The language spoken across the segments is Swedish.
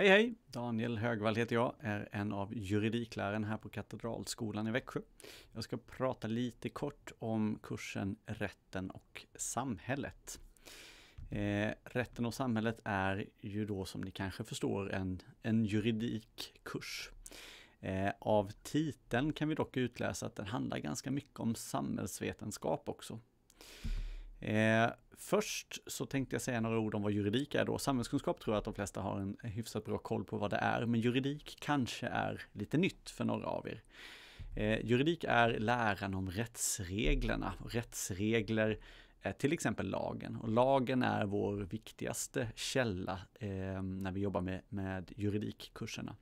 Hej hej! Daniel Högvall heter jag, är en av juridikläraren här på Katedralskolan i Växjö. Jag ska prata lite kort om kursen Rätten och samhället. Eh, rätten och samhället är ju då som ni kanske förstår en, en juridikkurs. Eh, av titeln kan vi dock utläsa att den handlar ganska mycket om samhällsvetenskap också. Eh, först så tänkte jag säga några ord om vad juridik är då. Samhällskunskap tror jag att de flesta har en hyfsat bra koll på vad det är, men juridik kanske är lite nytt för några av er. Eh, juridik är läran om rättsreglerna. Rättsregler är till exempel lagen och lagen är vår viktigaste källa eh, när vi jobbar med, med juridikkurserna.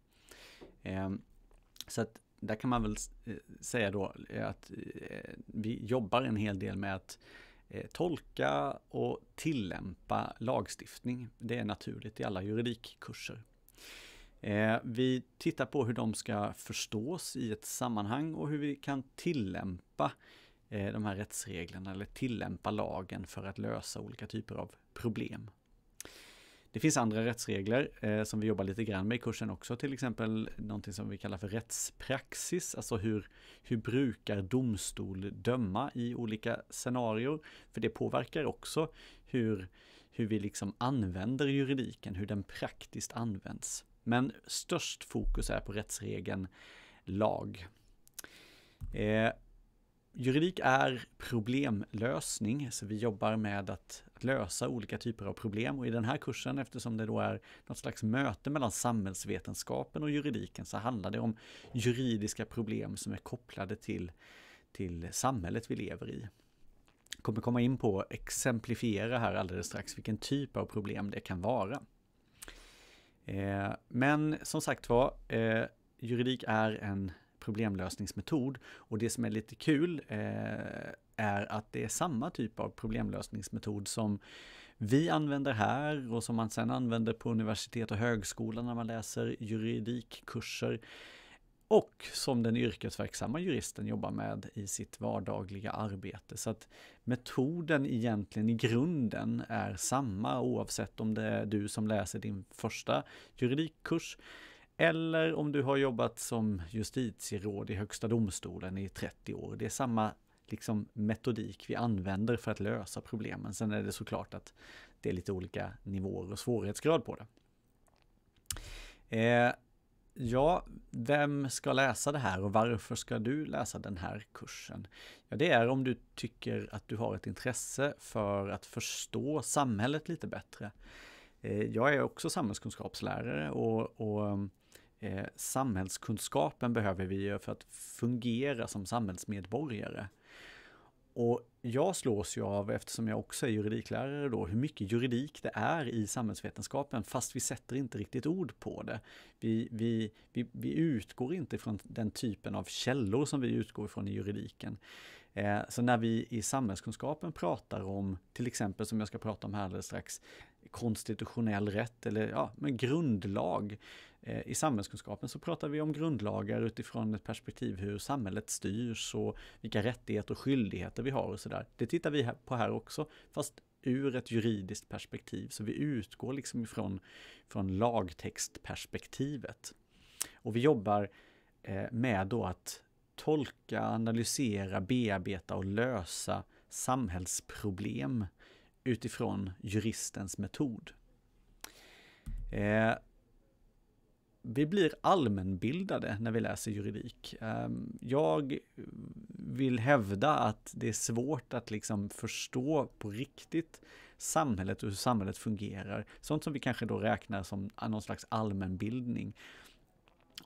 Eh, så att där kan man väl eh, säga då eh, att vi jobbar en hel del med att Eh, tolka och tillämpa lagstiftning. Det är naturligt i alla juridikkurser. Eh, vi tittar på hur de ska förstås i ett sammanhang och hur vi kan tillämpa eh, de här rättsreglerna eller tillämpa lagen för att lösa olika typer av problem. Det finns andra rättsregler eh, som vi jobbar lite grann med i kursen också, till exempel någonting som vi kallar för rättspraxis, alltså hur, hur brukar domstol döma i olika scenarier? För det påverkar också hur, hur vi liksom använder juridiken, hur den praktiskt används. Men störst fokus är på rättsregeln lag. Eh, juridik är problemlösning, så vi jobbar med att att lösa olika typer av problem och i den här kursen, eftersom det då är något slags möte mellan samhällsvetenskapen och juridiken, så handlar det om juridiska problem som är kopplade till, till samhället vi lever i. Jag kommer komma in på och exemplifiera här alldeles strax vilken typ av problem det kan vara. Eh, men som sagt var, eh, juridik är en problemlösningsmetod och det som är lite kul eh, är att det är samma typ av problemlösningsmetod som vi använder här och som man sedan använder på universitet och högskola när man läser juridikkurser och som den yrkesverksamma juristen jobbar med i sitt vardagliga arbete. Så att metoden egentligen i grunden är samma oavsett om det är du som läser din första juridikkurs eller om du har jobbat som justitieråd i Högsta domstolen i 30 år. Det är samma liksom metodik vi använder för att lösa problemen. Sen är det såklart att det är lite olika nivåer och svårighetsgrad på det. Eh, ja, vem ska läsa det här och varför ska du läsa den här kursen? Ja, det är om du tycker att du har ett intresse för att förstå samhället lite bättre. Eh, jag är också samhällskunskapslärare och, och eh, samhällskunskapen behöver vi ju för att fungera som samhällsmedborgare. Och jag slås ju av, eftersom jag också är juridiklärare då, hur mycket juridik det är i samhällsvetenskapen, fast vi sätter inte riktigt ord på det. Vi, vi, vi, vi utgår inte från den typen av källor som vi utgår från i juridiken. Eh, så när vi i samhällskunskapen pratar om, till exempel som jag ska prata om här alldeles strax, konstitutionell rätt eller ja, men grundlag, Eh, I samhällskunskapen så pratar vi om grundlagar utifrån ett perspektiv hur samhället styrs och vilka rättigheter och skyldigheter vi har och sådär. Det tittar vi på här också, fast ur ett juridiskt perspektiv. Så vi utgår liksom ifrån från lagtextperspektivet. Och vi jobbar eh, med då att tolka, analysera, bearbeta och lösa samhällsproblem utifrån juristens metod. Eh, vi blir allmänbildade när vi läser juridik. Ehm, jag vill hävda att det är svårt att liksom förstå på riktigt samhället och hur samhället fungerar. Sånt som vi kanske då räknar som någon slags allmänbildning.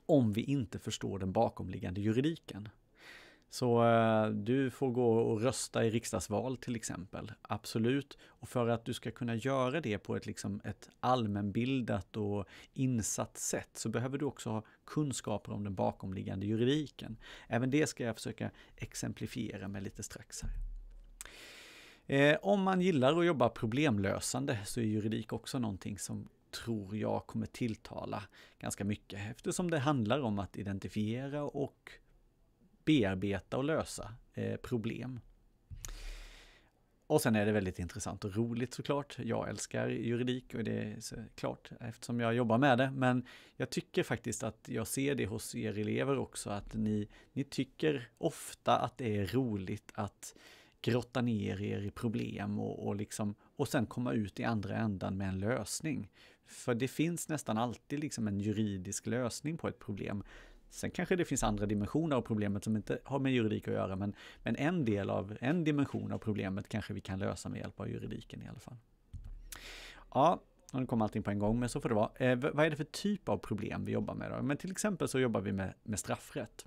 Om vi inte förstår den bakomliggande juridiken. Så eh, du får gå och rösta i riksdagsval till exempel. Absolut. Och för att du ska kunna göra det på ett, liksom, ett allmänbildat och insatt sätt så behöver du också ha kunskaper om den bakomliggande juridiken. Även det ska jag försöka exemplifiera med lite strax här. Eh, om man gillar att jobba problemlösande så är juridik också någonting som tror jag kommer tilltala ganska mycket eftersom det handlar om att identifiera och bearbeta och lösa eh, problem. Och sen är det väldigt intressant och roligt såklart. Jag älskar juridik och det är klart eftersom jag jobbar med det. Men jag tycker faktiskt att jag ser det hos er elever också att ni, ni tycker ofta att det är roligt att grotta ner er i problem och, och, liksom, och sen komma ut i andra ändan med en lösning. För det finns nästan alltid liksom en juridisk lösning på ett problem Sen kanske det finns andra dimensioner av problemet som inte har med juridik att göra, men, men en del av, en dimension av problemet kanske vi kan lösa med hjälp av juridiken i alla fall. Ja, nu kom allting på en gång, men så får det vara. Eh, vad är det för typ av problem vi jobbar med då? Men till exempel så jobbar vi med, med straffrätt.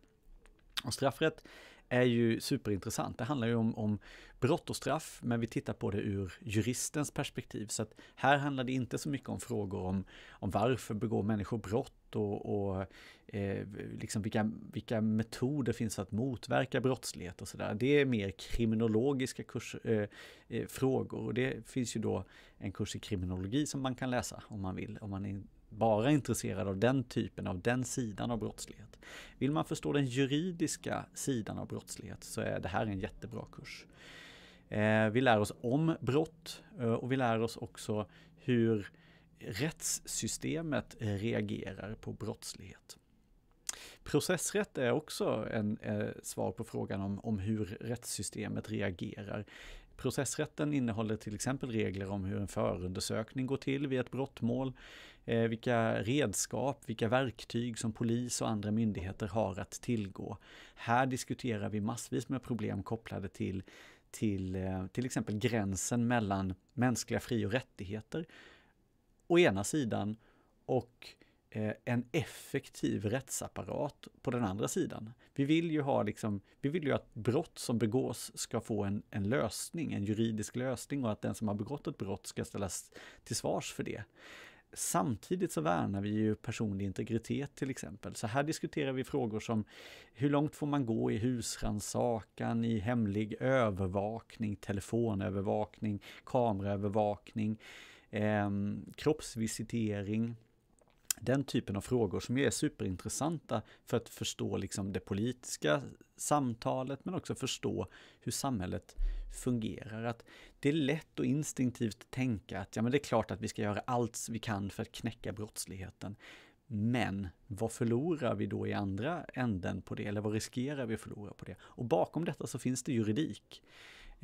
Och straffrätt är ju superintressant. Det handlar ju om, om brott och straff, men vi tittar på det ur juristens perspektiv. Så att här handlar det inte så mycket om frågor om, om varför begår människor brott och, och eh, liksom vilka, vilka metoder finns för att motverka brottslighet och sådär. Det är mer kriminologiska kurs, eh, eh, frågor och det finns ju då en kurs i kriminologi som man kan läsa om man vill, om man är bara intresserad av den typen, av den sidan av brottslighet. Vill man förstå den juridiska sidan av brottslighet så är det här en jättebra kurs. Eh, vi lär oss om brott eh, och vi lär oss också hur rättssystemet reagerar på brottslighet. Processrätt är också en eh, svar på frågan om, om hur rättssystemet reagerar. Processrätten innehåller till exempel regler om hur en förundersökning går till vid ett brottmål, eh, vilka redskap, vilka verktyg som polis och andra myndigheter har att tillgå. Här diskuterar vi massvis med problem kopplade till till eh, till exempel gränsen mellan mänskliga fri och rättigheter å ena sidan och Eh, en effektiv rättsapparat på den andra sidan. Vi vill ju, ha liksom, vi vill ju att brott som begås ska få en, en lösning, en juridisk lösning och att den som har begått ett brott ska ställas till svars för det. Samtidigt så värnar vi ju personlig integritet till exempel. Så här diskuterar vi frågor som hur långt får man gå i husransakan, i hemlig övervakning, telefonövervakning, kameraövervakning, eh, kroppsvisitering, den typen av frågor som ju är superintressanta för att förstå liksom det politiska samtalet men också förstå hur samhället fungerar. Att det är lätt och instinktivt tänka att ja, men det är klart att vi ska göra allt vi kan för att knäcka brottsligheten. Men vad förlorar vi då i andra änden på det? Eller vad riskerar vi att förlora på det? Och bakom detta så finns det juridik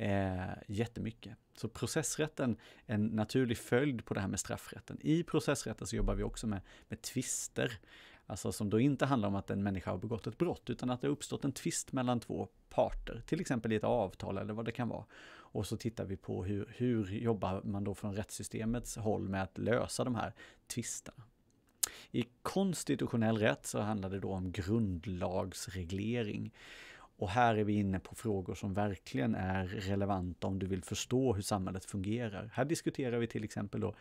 eh, jättemycket. Så processrätten är en naturlig följd på det här med straffrätten. I processrätten så jobbar vi också med, med tvister, alltså som då inte handlar om att en människa har begått ett brott, utan att det har uppstått en tvist mellan två parter, till exempel i ett avtal eller vad det kan vara. Och så tittar vi på hur, hur jobbar man då från rättssystemets håll med att lösa de här tvisterna. I konstitutionell rätt så handlar det då om grundlagsreglering. Och här är vi inne på frågor som verkligen är relevanta om du vill förstå hur samhället fungerar. Här diskuterar vi till exempel då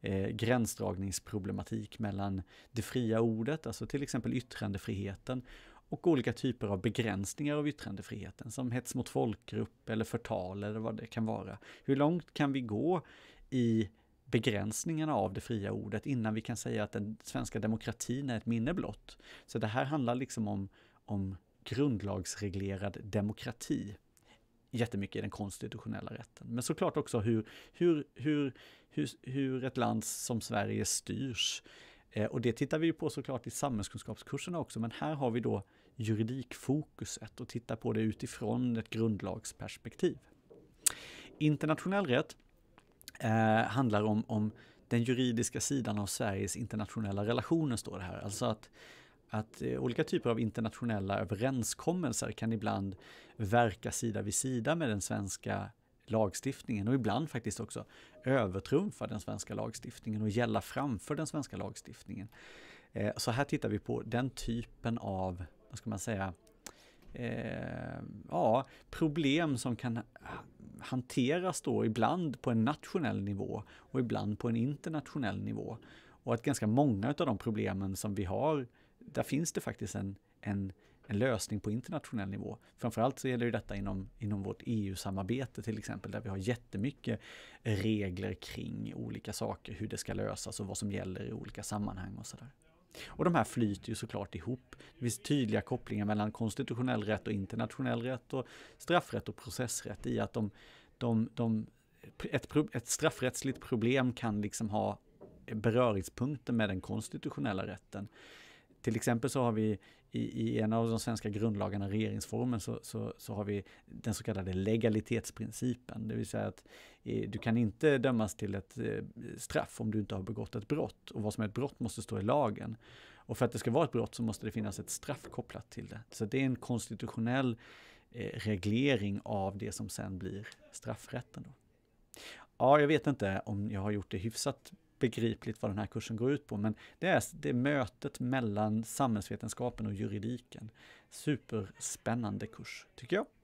eh, gränsdragningsproblematik mellan det fria ordet, alltså till exempel yttrandefriheten, och olika typer av begränsningar av yttrandefriheten som hets mot folkgrupp eller förtal eller vad det kan vara. Hur långt kan vi gå i begränsningarna av det fria ordet innan vi kan säga att den svenska demokratin är ett minne blott? Så det här handlar liksom om, om grundlagsreglerad demokrati jättemycket i den konstitutionella rätten. Men såklart också hur, hur, hur, hur, hur ett land som Sverige styrs. Eh, och det tittar vi ju på såklart i samhällskunskapskurserna också, men här har vi då juridikfokuset och tittar på det utifrån ett grundlagsperspektiv. Internationell rätt eh, handlar om, om den juridiska sidan av Sveriges internationella relationer, står det här. Alltså att att eh, olika typer av internationella överenskommelser kan ibland verka sida vid sida med den svenska lagstiftningen och ibland faktiskt också övertrumfa den svenska lagstiftningen och gälla framför den svenska lagstiftningen. Eh, så här tittar vi på den typen av, vad ska man säga, Eh, ja, problem som kan hanteras då ibland på en nationell nivå och ibland på en internationell nivå. Och att ganska många av de problemen som vi har där finns det faktiskt en, en, en lösning på internationell nivå. Framförallt så gäller detta inom, inom vårt EU-samarbete till exempel, där vi har jättemycket regler kring olika saker, hur det ska lösas och vad som gäller i olika sammanhang och sådär. Och de här flyter ju såklart ihop. Det finns tydliga kopplingar mellan konstitutionell rätt och internationell rätt och straffrätt och processrätt i att de, de, de ett, ett straffrättsligt problem kan liksom ha beröringspunkter med den konstitutionella rätten. Till exempel så har vi i, i en av de svenska grundlagarna, regeringsformen, så, så, så, har vi den så kallade legalitetsprincipen. Det vill säga att eh, du kan inte dömas till ett eh, straff om du inte har begått ett brott. Och vad som är ett brott måste stå i lagen. Och för att det ska vara ett brott så måste det finnas ett straff kopplat till det. Så det är en konstitutionell eh, reglering av det som sen blir straffrätten. Då. Ja, jag vet inte om jag har gjort det hyfsat begripligt vad den här kursen går ut på, men det är, det mötet mellan samhällsvetenskapen och juridiken. Superspännande kurs, tycker jag.